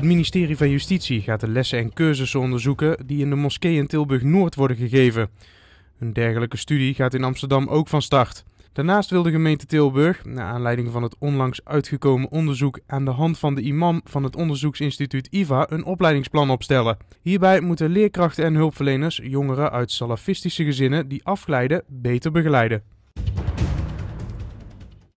Het ministerie van Justitie gaat de lessen en cursussen onderzoeken die in de moskee in Tilburg-Noord worden gegeven. Een dergelijke studie gaat in Amsterdam ook van start. Daarnaast wil de gemeente Tilburg, naar aanleiding van het onlangs uitgekomen onderzoek aan de hand van de imam van het onderzoeksinstituut IVA, een opleidingsplan opstellen. Hierbij moeten leerkrachten en hulpverleners jongeren uit salafistische gezinnen die afglijden beter begeleiden.